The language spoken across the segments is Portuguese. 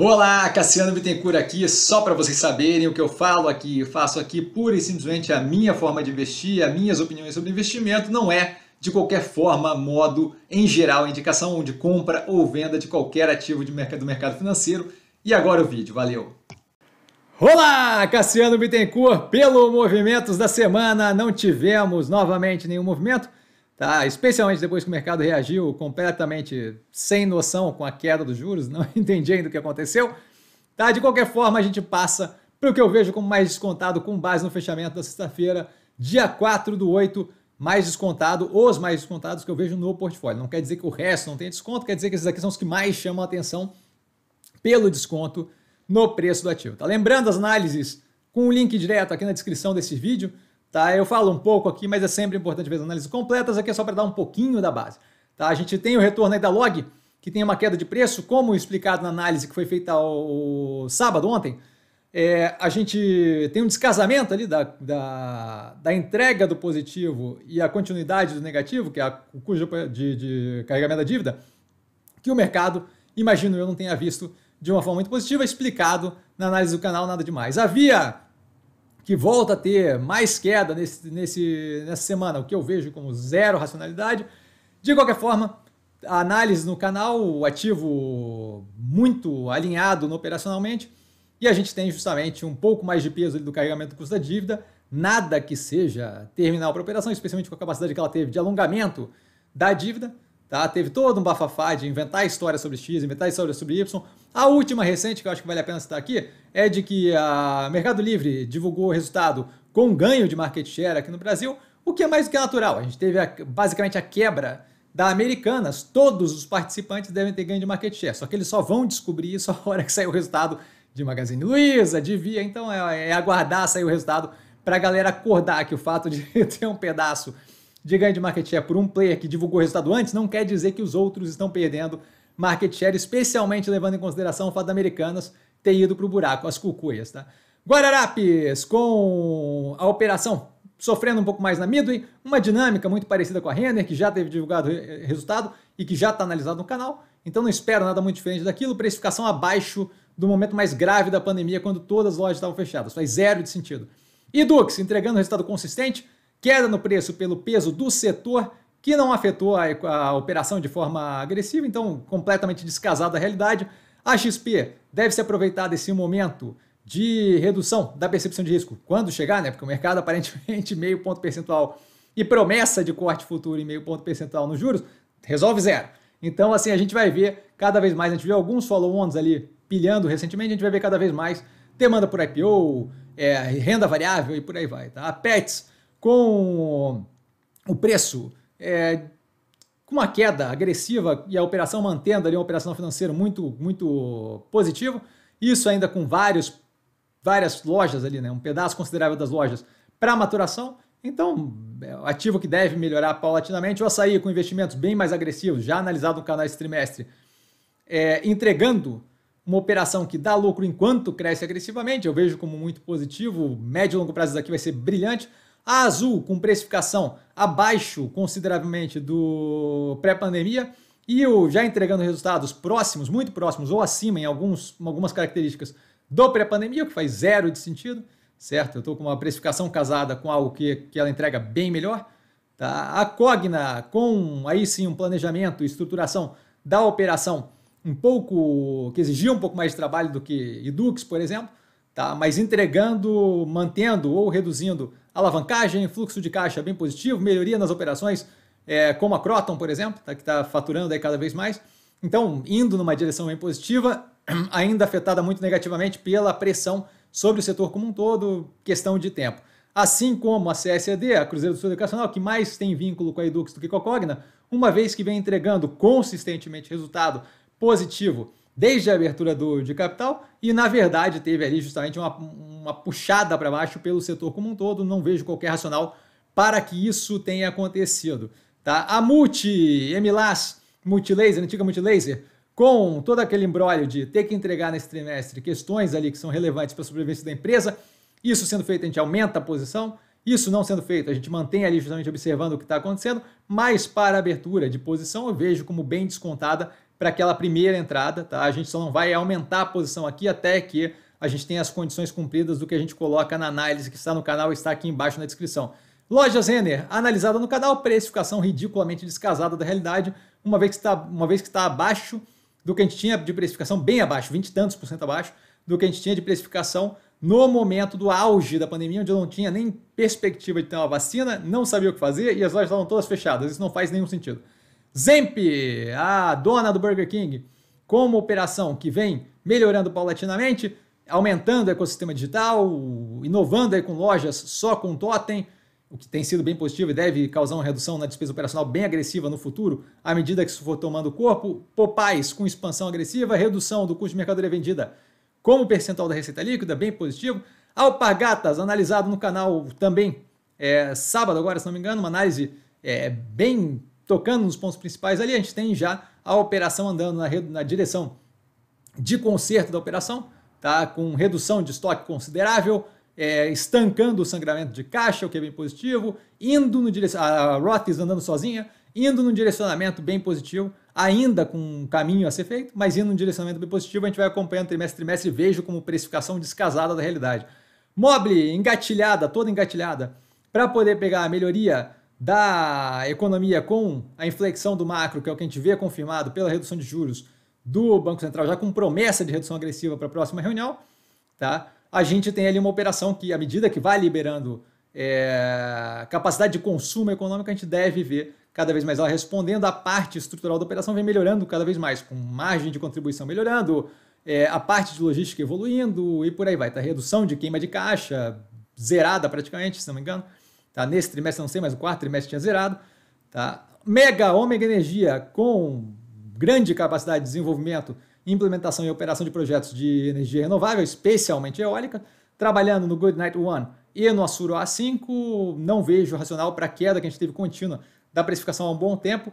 Olá, Cassiano Bittencourt aqui, só para vocês saberem o que eu falo aqui, eu faço aqui pura e simplesmente a minha forma de investir, as minhas opiniões sobre investimento, não é de qualquer forma, modo, em geral, indicação de compra ou venda de qualquer ativo de mercado, do mercado financeiro. E agora o vídeo, valeu! Olá, Cassiano Bittencourt, pelo Movimentos da Semana, não tivemos novamente nenhum movimento, Tá? Especialmente depois que o mercado reagiu completamente sem noção com a queda dos juros, não entendi ainda o que aconteceu. Tá? De qualquer forma, a gente passa para o que eu vejo como mais descontado com base no fechamento da sexta-feira, dia 4 do 8, mais descontado, os mais descontados que eu vejo no portfólio. Não quer dizer que o resto não tem desconto, quer dizer que esses aqui são os que mais chamam a atenção pelo desconto no preço do ativo. Tá? Lembrando as análises com o link direto aqui na descrição desse vídeo. Tá? Eu falo um pouco aqui, mas é sempre importante ver as análises completas. Aqui é só para dar um pouquinho da base. Tá? A gente tem o retorno aí da log, que tem uma queda de preço, como explicado na análise que foi feita o sábado ontem. É, a gente tem um descasamento ali da, da, da, entrega do positivo e a continuidade do negativo, que é a, o custo de, de carregamento da dívida, que o mercado, imagino eu, não tenha visto de uma forma muito positiva, explicado na análise do canal, nada demais. Havia que volta a ter mais queda nesse, nesse, nessa semana, o que eu vejo como zero racionalidade. De qualquer forma, a análise no canal, o ativo muito alinhado operacionalmente, e a gente tem justamente um pouco mais de peso do carregamento do custo da dívida, nada que seja terminal para a operação, especialmente com a capacidade que ela teve de alongamento da dívida. Tá? Teve todo um bafafá de inventar história sobre X, inventar história sobre Y. A última recente, que eu acho que vale a pena citar aqui, é de que a Mercado Livre divulgou o resultado com ganho de market share aqui no Brasil, o que é mais do que natural. A gente teve a, basicamente a quebra da Americanas. Todos os participantes devem ter ganho de market share, só que eles só vão descobrir isso a hora que sair o resultado de Magazine Luiza, de Via. Então é, é aguardar sair o resultado para a galera acordar que o fato de ter um pedaço de ganho de market share por um player que divulgou o resultado antes não quer dizer que os outros estão perdendo market share, especialmente levando em consideração o fato da Americanas ter ido para o buraco, as cucuias, tá? Guararapes com a operação sofrendo um pouco mais na Midway, uma dinâmica muito parecida com a Renner, que já teve divulgado eh, eh, resultado e que já está analisado no canal, então não espero nada muito diferente daquilo, precificação abaixo do momento mais grave da pandemia, quando todas as lojas estavam fechadas, faz zero de sentido. E Dux entregando resultado consistente, queda no preço pelo peso do setor, que não afetou a, a operação de forma agressiva, então completamente descasado da realidade. A XP deve se aproveitar desse momento de redução da percepção de risco quando chegar, né? Porque o mercado aparentemente meio ponto percentual e promessa de corte futuro em meio ponto percentual nos juros resolve zero. Então, assim, a gente vai ver cada vez mais. A gente viu alguns follow-ons ali pilhando recentemente, a gente vai ver cada vez mais demanda por IPO, é, renda variável e por aí vai. Tá? A Pets com o preço é, com uma queda agressiva e a operação mantendo ali uma operação financeira muito, muito positivo. Isso ainda com vários, várias lojas ali, né? um pedaço considerável das lojas para maturação. Então, é, ativo que deve melhorar paulatinamente. ou açaí com investimentos bem mais agressivos, já analisado no canal esse trimestre, é, entregando uma operação que dá lucro enquanto cresce agressivamente. Eu vejo como muito positivo. O médio e longo prazo daqui vai ser brilhante. A Azul, com precificação abaixo consideravelmente do pré-pandemia, e o já entregando resultados próximos, muito próximos ou acima em alguns, algumas características do pré-pandemia, o que faz zero de sentido, certo? Eu estou com uma precificação casada com algo que, que ela entrega bem melhor. Tá? A Cogna, com aí sim um planejamento e estruturação da operação um pouco que exigia um pouco mais de trabalho do que Edux, por exemplo, tá? mas entregando, mantendo ou reduzindo alavancagem, fluxo de caixa bem positivo, melhoria nas operações, é, como a Croton, por exemplo, tá, que está faturando aí cada vez mais. Então, indo numa direção bem positiva, ainda afetada muito negativamente pela pressão sobre o setor como um todo, questão de tempo. Assim como a CSED, a Cruzeiro do Sul Educacional, que mais tem vínculo com a Edux do que com a Cogna, uma vez que vem entregando consistentemente resultado positivo desde a abertura do, de capital e, na verdade, teve ali justamente uma, uma puxada para baixo pelo setor como um todo. Não vejo qualquer racional para que isso tenha acontecido. Tá? A Multi, Emilas, Multilaser, antiga Multilaser, com todo aquele embrólio de ter que entregar nesse trimestre questões ali que são relevantes para a sobrevivência da empresa, isso sendo feito, a gente aumenta a posição. Isso não sendo feito, a gente mantém ali justamente observando o que está acontecendo, mas para a abertura de posição eu vejo como bem descontada para aquela primeira entrada, tá? A gente só não vai aumentar a posição aqui até que a gente tenha as condições cumpridas do que a gente coloca na análise que está no canal, está aqui embaixo na descrição. Loja Zener analisada no canal, precificação ridiculamente descasada da realidade, uma vez que está, uma vez que está abaixo do que a gente tinha de precificação, bem abaixo, 20 e tantos por cento abaixo do que a gente tinha de precificação no momento do auge da pandemia, onde eu não tinha nem perspectiva de ter uma vacina, não sabia o que fazer e as lojas estavam todas fechadas. Isso não faz nenhum sentido. Zemp, a dona do Burger King, como operação que vem melhorando paulatinamente, aumentando o ecossistema digital, inovando aí com lojas só com totem, o que tem sido bem positivo e deve causar uma redução na despesa operacional bem agressiva no futuro, à medida que isso for tomando corpo. Popais com expansão agressiva, redução do custo de mercadoria vendida como percentual da receita líquida, bem positivo. Alpargatas, analisado no canal também é, sábado agora, se não me engano, uma análise é, bem tocando nos pontos principais ali, a gente tem já a operação andando na, na direção de conserto da operação, tá? com redução de estoque considerável, é, estancando o sangramento de caixa, o que é bem positivo, indo no a Rothes andando sozinha, indo num direcionamento bem positivo, ainda com um caminho a ser feito, mas indo num direcionamento bem positivo, a gente vai acompanhando trimestre trimestre e vejo como precificação descasada da realidade. Mobile engatilhada, toda engatilhada, para poder pegar a melhoria da economia com a inflexão do macro, que é o que a gente vê confirmado pela redução de juros do Banco Central, já com promessa de redução agressiva para a próxima reunião, tá? a gente tem ali uma operação que, à medida que vai liberando é, capacidade de consumo econômico, a gente deve ver cada vez mais ela respondendo. A parte estrutural da operação vem melhorando cada vez mais, com margem de contribuição melhorando, é, a parte de logística evoluindo e por aí vai. Tá? Redução de queima de caixa, zerada praticamente, se não me engano. Tá? Nesse trimestre, não sei, mas o quarto trimestre tinha zerado. Tá? Mega Ômega Energia, com grande capacidade de desenvolvimento, implementação e operação de projetos de energia renovável, especialmente eólica, trabalhando no Good Night One e no Assuro A5, não vejo racional para a queda que a gente teve contínua da precificação há um bom tempo.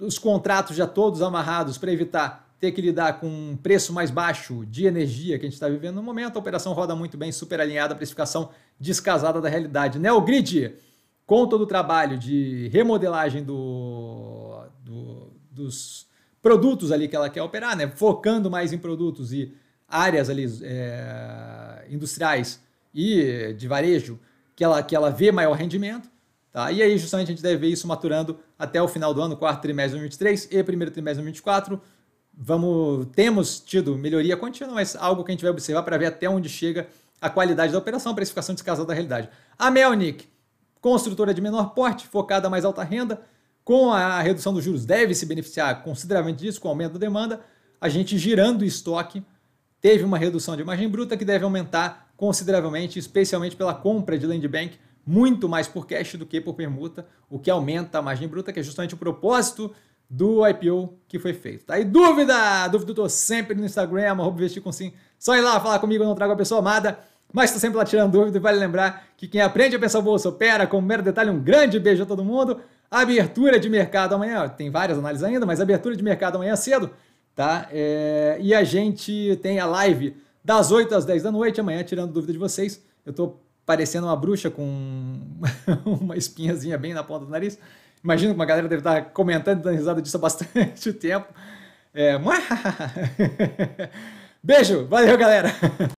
Os contratos já todos amarrados para evitar ter que lidar com um preço mais baixo de energia que a gente está vivendo no momento, a operação roda muito bem, super alinhada, precificação descasada da realidade. Neogrid, né, com todo o trabalho de remodelagem do, do, dos produtos ali que ela quer operar, né? focando mais em produtos e áreas ali é, industriais e de varejo que ela, que ela vê maior rendimento. Tá? E aí, justamente, a gente deve ver isso maturando até o final do ano, quarto trimestre de 2023 e primeiro trimestre de 2024 vamos temos tido melhoria contínua, mas algo que a gente vai observar para ver até onde chega a qualidade da operação, a precificação descasada da realidade. A Melnick, construtora de menor porte, focada mais alta renda, com a redução dos juros, deve se beneficiar consideravelmente disso, com o aumento da demanda. A gente girando o estoque, teve uma redução de margem bruta que deve aumentar consideravelmente, especialmente pela compra de land bank, muito mais por cash do que por permuta, o que aumenta a margem bruta, que é justamente o propósito do IPO que foi feito. Tá aí dúvida? Dúvida eu tô sempre no Instagram, arroba investir com sim. Só ir lá falar comigo, eu não trago a pessoa amada, mas tô sempre lá tirando dúvida e vale lembrar que quem aprende a pensar bolsa opera, como mero detalhe, um grande beijo a todo mundo. Abertura de mercado amanhã, tem várias análises ainda, mas abertura de mercado amanhã cedo, tá? É... e a gente tem a live das 8 às 10 da noite, amanhã tirando dúvida de vocês. Eu tô parecendo uma bruxa com uma espinhazinha bem na ponta do nariz. Imagino que uma galera deve estar comentando, dando risada disso há bastante tempo. É... Beijo, valeu, galera!